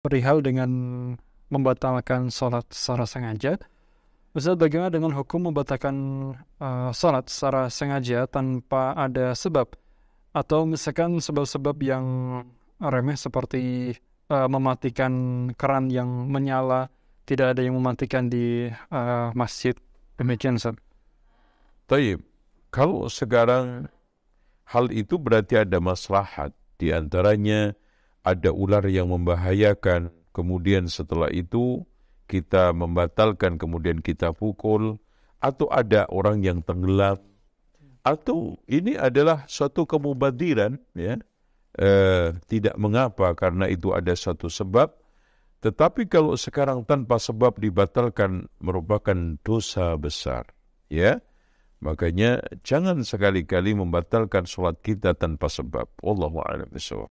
perihal dengan membatalkan sholat secara sengaja. Ustaz, bagaimana dengan hukum membatalkan uh, sholat secara sengaja tanpa ada sebab? Atau misalkan sebab-sebab yang remeh seperti uh, mematikan keran yang menyala, tidak ada yang mematikan di uh, masjid. Demikian, Ustaz. Taib, kalau sekarang hal itu berarti ada maslahat, di antaranya ada ular yang membahayakan, kemudian setelah itu kita membatalkan, kemudian kita pukul, atau ada orang yang tenggelam, atau ini adalah suatu kemubadiran, ya, e, tidak mengapa karena itu ada satu sebab. Tetapi kalau sekarang tanpa sebab dibatalkan merupakan dosa besar, ya. Makanya jangan sekali-kali membatalkan sholat kita tanpa sebab. Wallahu a'lam